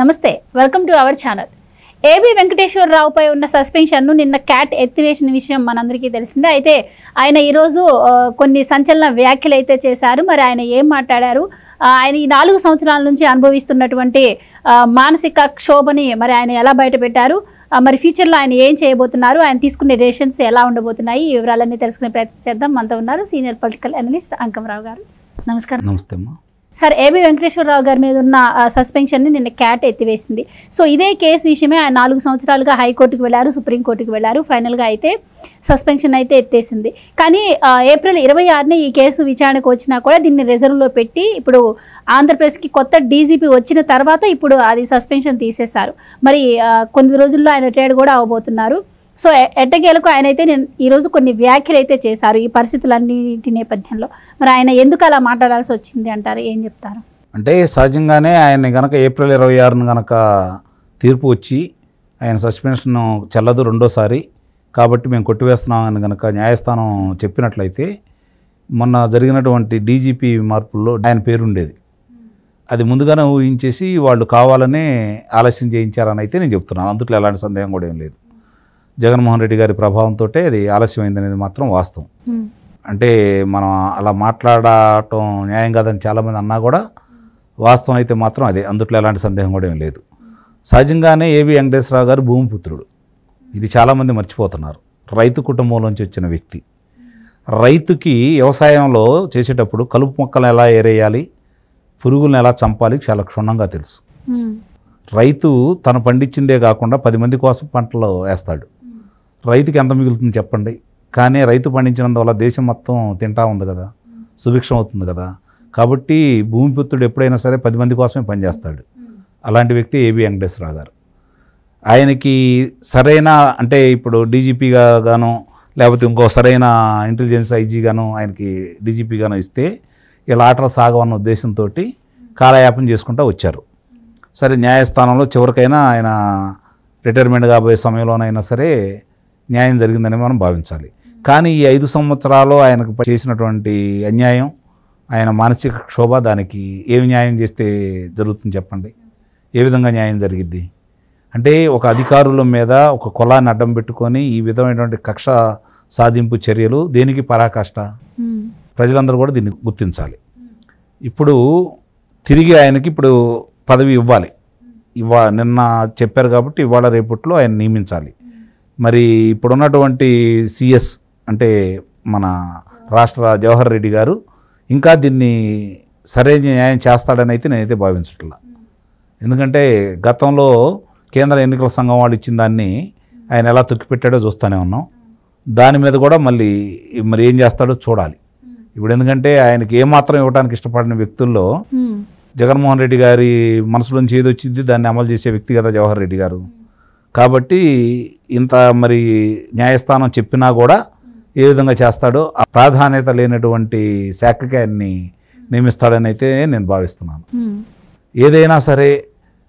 నమస్తే welcome to our channel AB వెంకటేశ్వరరావుపై ఉన్న సస్పెన్షన్ను నిన్న క్యాట్ ఎత్తివేసిన విషయం మనందరికీ తెలిసిందే అయితే ఆయన ఈరోజు కొన్ని సంచలన వ్యాఖ్యలు అయితే చేశారు మరి ఆయన ఏం మాట్లాడారు ఆయన ఈ నాలుగు సంవత్సరాల నుంచి అనుభవిస్తున్నటువంటి మానసిక క్షోభని మరి ఆయన ఎలా బయటపెట్టారు మరి ఫ్యూచర్లో ఆయన ఏం చేయబోతున్నారు ఆయన తీసుకునే డెసిషన్స్ ఎలా ఉండబోతున్నాయి ఈ వివరాలన్నీ తెలుసుకునే ప్రయత్నం చేద్దాం మనతో ఉన్నారు సీనియర్ పొలిటికల్ అనలిస్ట్ రావు గారు నమస్కారం నమస్తే సార్ ఏబి వెంకటేశ్వరరావు గారి మీద ఉన్న సస్పెన్షన్ నిన్న క్యాట్ ఎత్తివేసింది సో ఇదే కేసు విషయమే ఆయన నాలుగు సంవత్సరాలుగా హైకోర్టుకు వెళ్ళారు సుప్రీంకోర్టుకు వెళ్ళారు ఫైనల్గా అయితే సస్పెన్షన్ అయితే ఎత్తేసింది కానీ ఏప్రిల్ ఇరవై ఆరున ఈ కేసు విచారణకు వచ్చినా కూడా దీన్ని రిజర్వ్లో పెట్టి ఇప్పుడు ఆంధ్రప్రదేశ్కి కొత్త డీజీపీ వచ్చిన తర్వాత ఇప్పుడు అది సస్పెన్షన్ తీసేశారు మరి కొన్ని రోజుల్లో ఆయన రిటైర్డ్ కూడా అవబోతున్నారు సో ఎట్టకేలకు ఆయన అయితే నేను ఈరోజు కొన్ని వ్యాఖ్యలు అయితే చేశారు ఈ అన్నింటి నేపథ్యంలో మరి ఆయన ఎందుకు అలా మాట్లాడాల్సి వచ్చింది అంటారు ఏం చెప్తారు అంటే సహజంగానే ఆయన కనుక ఏప్రిల్ ఇరవై ఆరున కనుక తీర్పు వచ్చి ఆయన సస్పెన్షన్ చెల్లదు రెండోసారి కాబట్టి మేము కొట్టివేస్తున్నామని కనుక న్యాయస్థానం చెప్పినట్లయితే మొన్న జరిగినటువంటి డీజీపీ మార్పుల్లో ఆయన పేరుండేది అది ముందుగానే ఊహించేసి వాళ్ళు కావాలనే ఆలస్యం చేయించారని అయితే నేను చెప్తున్నాను అందుట్లో ఎలాంటి సందేహం కూడా ఏం లేదు జగన్మోహన్ రెడ్డి గారి ప్రభావంతో అది ఆలస్యమైంది అనేది మాత్రం వాస్తవం అంటే మనం అలా మాట్లాడటం న్యాయం కాదని చాలామంది అన్నా కూడా వాస్తవం అయితే మాత్రం అదే అందుట్లో ఎలాంటి సందేహం కూడా ఏం లేదు సహజంగానే ఏబి వెంకటేశ్వరరావు గారు భూమిపుత్రుడు ఇది చాలామంది మర్చిపోతున్నారు రైతు కుటుంబంలోంచి వచ్చిన వ్యక్తి రైతుకి వ్యవసాయంలో చేసేటప్పుడు కలుపు మొక్కలు ఎలా ఏరేయాలి పురుగులను ఎలా చంపాలి చాలా క్షుణ్ణంగా తెలుసు రైతు తను పండించిందే కాకుండా పది మంది కోసం పంటలు వేస్తాడు రైతుకి ఎంత మిగులుతుంది చెప్పండి కానీ రైతు పండించినందువల్ల దేశం మొత్తం తింటా ఉంది కదా సుభిక్షం అవుతుంది కదా కాబట్టి భూమిపుత్రుడు ఎప్పుడైనా సరే పది మంది కోసమే పనిచేస్తాడు అలాంటి వ్యక్తి ఏబి వెంకటేశ్వరరావు గారు ఆయనకి సరైన అంటే ఇప్పుడు డీజీపీగా గాను లేకపోతే ఇంకో సరైన ఇంటెలిజెన్స్ ఐజీ గాను ఆయనకి డీజీపీ గాను ఇస్తే ఇలా ఆటలు సాగవన్న ఉద్దేశంతో కాలయాపన చేసుకుంటూ వచ్చారు సరే న్యాయస్థానంలో చివరికైనా ఆయన రిటైర్మెంట్ కాబోయే సమయంలోనైనా సరే న్యాయం జరిగిందని మనం భావించాలి కానీ ఈ ఐదు సంవత్సరాలు ఆయనకు చేసినటువంటి అన్యాయం ఆయన మానసిక క్షోభ దానికి ఏమి న్యాయం చేస్తే జరుగుతుంది చెప్పండి ఏ విధంగా న్యాయం జరిగిద్ది అంటే ఒక అధికారుల మీద ఒక కులాన్ని అడ్డం పెట్టుకొని ఈ విధమైనటువంటి కక్ష సాధింపు చర్యలు దేనికి పరాకాష్ట ప్రజలందరూ కూడా దీన్ని గుర్తించాలి ఇప్పుడు తిరిగి ఆయనకి ఇప్పుడు పదవి ఇవ్వాలి ఇవ్వ నిన్న చెప్పారు కాబట్టి ఇవాళ రేపట్లో ఆయన నియమించాలి మరి ఇప్పుడున్నటువంటి సిఎస్ అంటే మన రాష్ట్ర జవహర్ రెడ్డి గారు ఇంకా దీన్ని సరైన న్యాయం చేస్తాడని అయితే నేనైతే భావించట్లా ఎందుకంటే గతంలో కేంద్ర ఎన్నికల సంఘం వాళ్ళు ఇచ్చిన దాన్ని ఆయన ఎలా తొక్కిపెట్టాడో చూస్తూనే ఉన్నాం దాని మీద కూడా మళ్ళీ మరి ఏం చేస్తాడో చూడాలి ఇప్పుడు ఎందుకంటే ఆయనకి ఏమాత్రం ఇవ్వడానికి ఇష్టపడిన వ్యక్తుల్లో జగన్మోహన్ రెడ్డి గారి మనసులోంచి ఏది వచ్చింది దాన్ని అమలు చేసే వ్యక్తి కదా జవహర్ రెడ్డి గారు కాబట్టి ఇంత మరి న్యాయస్థానం చెప్పినా కూడా ఏ విధంగా చేస్తాడో ఆ ప్రాధాన్యత లేనటువంటి శాఖకి ఆయన్ని నియమిస్తాడని అయితే నేను భావిస్తున్నాను ఏదైనా సరే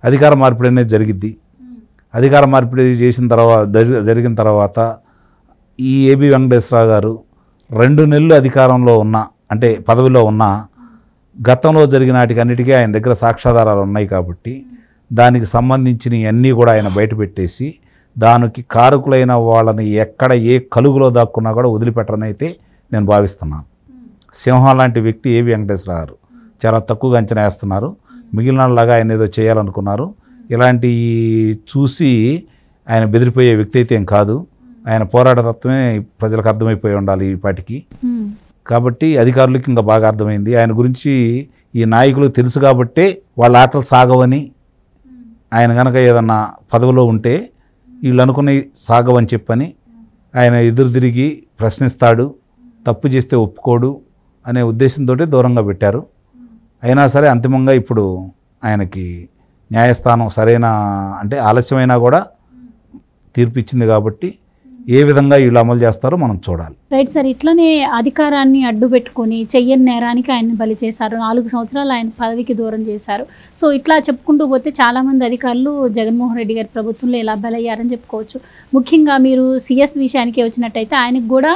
అధికార మార్పిడి అనేది జరిగిద్ది అధికార మార్పిడి చేసిన తర్వాత జరిగిన తర్వాత ఈ ఏబి వెంకటేశ్వరరావు గారు రెండు నెలలు అధికారంలో ఉన్న అంటే పదవిలో ఉన్న గతంలో జరిగినాటికన్నిటికీ ఆయన దగ్గర సాక్ష్యాధారాలు ఉన్నాయి కాబట్టి దానికి సంబంధించిన అన్నీ కూడా ఆయన బయటపెట్టేసి దానికి కారకులైన వాళ్ళని ఎక్కడ ఏ కలుగులో దాక్కున్నా కూడా వదిలిపెట్టనైతే నేను భావిస్తున్నాను సింహం లాంటి వ్యక్తి ఏ వెంకటేశ్వర గారు చాలా తక్కువగా అంచనా వేస్తున్నారు మిగిలినలాగా ఆయన ఏదో చేయాలనుకున్నారు ఇలాంటి చూసి ఆయన బెదిరిపోయే వ్యక్తి అయితే ఏం కాదు ఆయన పోరాటతత్వమే ప్రజలకు అర్థమైపోయి ఉండాలి ఈపాటికి కాబట్టి అధికారులకి ఇంకా బాగా అర్థమైంది ఆయన గురించి ఈ నాయకులు తెలుసు కాబట్టే వాళ్ళ ఆటలు సాగవని ఆయన కనుక ఏదన్నా పదవిలో ఉంటే వీళ్ళు అనుకునే సాగవని చెప్పని ఆయన ఎదురు తిరిగి ప్రశ్నిస్తాడు తప్పు చేస్తే ఒప్పుకోడు అనే ఉద్దేశంతో దూరంగా పెట్టారు అయినా సరే అంతిమంగా ఇప్పుడు ఆయనకి న్యాయస్థానం సరైన అంటే ఆలస్యమైనా కూడా తీర్పిచ్చింది కాబట్టి ఏ విధంగా వీళ్ళు అమలు చేస్తారో మనం చూడాలి రైట్ సార్ ఇట్లనే అధికారాన్ని అడ్డు పెట్టుకొని చెయ్యని నేరానికి ఆయన బలి చేశారు నాలుగు సంవత్సరాలు ఆయన పదవికి దూరం చేశారు సో ఇట్లా చెప్పుకుంటూ పోతే చాలామంది అధికారులు జగన్మోహన్ రెడ్డి గారి ప్రభుత్వంలో ఎలా బలయ్యారని చెప్పుకోవచ్చు ముఖ్యంగా మీరు సిఎస్ విషయానికి వచ్చినట్టయితే ఆయనకు కూడా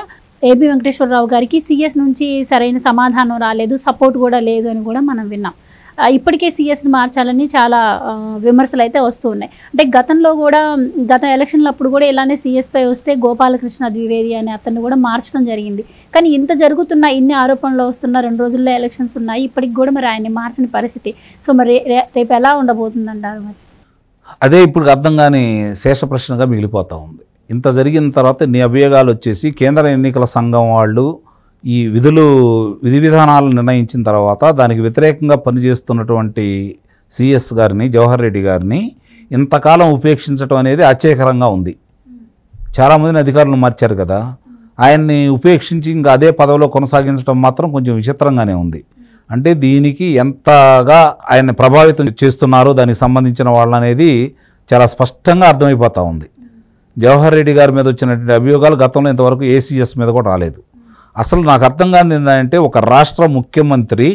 ఏబి వెంకటేశ్వరరావు గారికి సిఎస్ నుంచి సరైన సమాధానం రాలేదు సపోర్ట్ కూడా లేదు అని కూడా మనం విన్నాం ఇప్పటికే సీఎస్ని మార్చాలని చాలా విమర్శలు అయితే వస్తూ ఉన్నాయి అంటే గతంలో కూడా గత ఎలక్షన్లు అప్పుడు కూడా ఇలానే సీఎస్పై వస్తే గోపాలకృష్ణ ద్వివేది అనే అతన్ని కూడా మార్చడం జరిగింది కానీ ఇంత జరుగుతున్న ఇన్ని ఆరోపణలు వస్తున్న రెండు రోజుల్లో ఎలక్షన్స్ ఉన్నాయి ఇప్పటికి కూడా మరి ఆయన్ని మార్చిన పరిస్థితి సో మరి రేపు ఎలా ఉండబోతుందంటారు మరి అదే ఇప్పుడు అర్థం కానీ శేష ప్రశ్నగా మిగిలిపోతూ ఉంది ఇంత జరిగిన తర్వాత నీ అభియోగాలు వచ్చేసి కేంద్ర ఎన్నికల సంఘం వాళ్ళు ఈ విధులు విధి విధానాలు నిర్ణయించిన తర్వాత దానికి వ్యతిరేకంగా పనిచేస్తున్నటువంటి సిఎస్ గారిని జవహర్ రెడ్డి గారిని ఇంతకాలం ఉపేక్షించడం అనేది ఆశ్చర్యకరంగా ఉంది చాలామందిని అధికారులు మార్చారు కదా ఆయన్ని ఉపేక్షించి ఇంకా అదే పదవిలో కొనసాగించడం మాత్రం కొంచెం విచిత్రంగానే ఉంది అంటే దీనికి ఎంతగా ఆయన్ని ప్రభావితం చేస్తున్నారో దానికి సంబంధించిన వాళ్ళు అనేది చాలా స్పష్టంగా అర్థమైపోతూ ఉంది జవహర్ రెడ్డి గారి మీద వచ్చినటువంటి అభియోగాలు గతంలో ఇంతవరకు ఏసీఎస్ మీద కూడా రాలేదు అసలు నాకు అర్థం కాని ఏంటంటే ఒక రాష్ట్ర ముఖ్యమంత్రి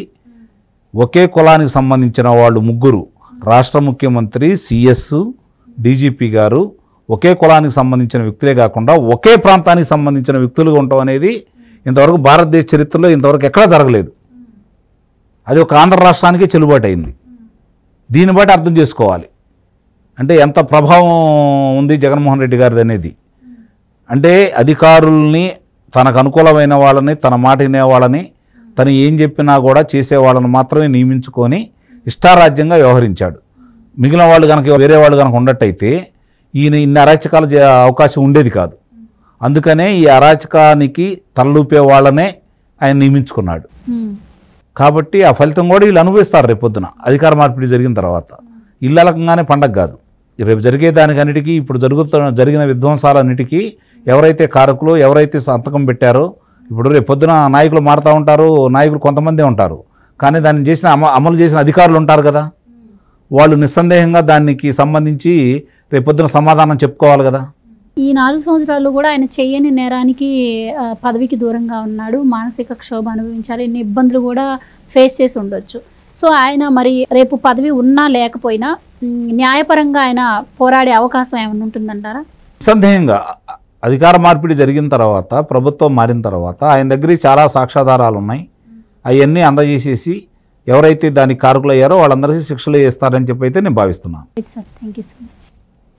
ఒకే కులానికి సంబంధించిన వాళ్ళు ముగ్గురు రాష్ట్ర ముఖ్యమంత్రి సిఎస్ డీజీపీ గారు ఒకే కులానికి సంబంధించిన వ్యక్తులే కాకుండా ఒకే ప్రాంతానికి సంబంధించిన వ్యక్తులుగా ఉండటం అనేది ఇంతవరకు భారతదేశ చరిత్రలో ఇంతవరకు ఎక్కడా జరగలేదు అది ఒక ఆంధ్ర రాష్ట్రానికే చెలుబాటు అయింది దీన్ని బట్టి అర్థం చేసుకోవాలి అంటే ఎంత ప్రభావం ఉంది జగన్మోహన్ రెడ్డి గారిది అనేది అంటే అధికారుల్ని తనకు అనుకూలమైన వాళ్ళని తన మాట వినే వాళ్ళని తను ఏం చెప్పినా కూడా చేసేవాళ్ళని మాత్రమే నియమించుకొని ఇష్టారాజ్యంగా వ్యవహరించాడు మిగిలిన వాళ్ళు కనుక వేరే వాళ్ళు కనుక ఉండట్టయితే ఈయన ఇన్ని అరాచకాలు అవకాశం ఉండేది కాదు అందుకనే ఈ అరాచకానికి తలలూపే వాళ్ళనే ఆయన నియమించుకున్నాడు కాబట్టి ఆ ఫలితం కూడా వీళ్ళు అనుభవిస్తారు రేపొద్దున అధికార మార్పిడి జరిగిన తర్వాత ఇల్లలకంగానే పండగ కాదు రేపు జరిగే దానికన్నిటికీ ఇప్పుడు జరుగుతున్న జరిగిన విధ్వంసాలన్నిటికీ ఎవరైతే కారకులు ఎవరైతే సంతకం పెట్టారో ఇప్పుడు రేపొద్దున నాయకులు మారుతూ ఉంటారు నాయకులు కొంతమందే ఉంటారు కానీ దాన్ని చేసిన అమలు చేసిన అధికారులు ఉంటారు కదా వాళ్ళు నిస్సందేహంగా దానికి సంబంధించి రేపొద్దున సమాధానం చెప్పుకోవాలి కదా ఈ నాలుగు సంవత్సరాలు కూడా ఆయన చేయని నేరానికి పదవికి దూరంగా ఉన్నాడు మానసిక క్షోభ అనుభవించారు ఎన్ని ఇబ్బందులు కూడా ఫేస్ చేసి ఉండొచ్చు సో ఆయన మరి రేపు పదవి ఉన్నా లేకపోయినా న్యాయపరంగా ఆయన పోరాడే అవకాశం ఏమైనా ఉంటుందంటారా సందేహంగా అధికార మార్పిడి జరిగిన తర్వాత ప్రభుత్వం మారిన తర్వాత ఆయన దగ్గర చాలా సాక్ష్యాధారాలు ఉన్నాయి అవన్నీ అందజేసేసి ఎవరైతే దానికి అయ్యారో వాళ్ళందరికీ శిక్షలు వేస్తారని చెప్పి అయితే నేను భావిస్తున్నాను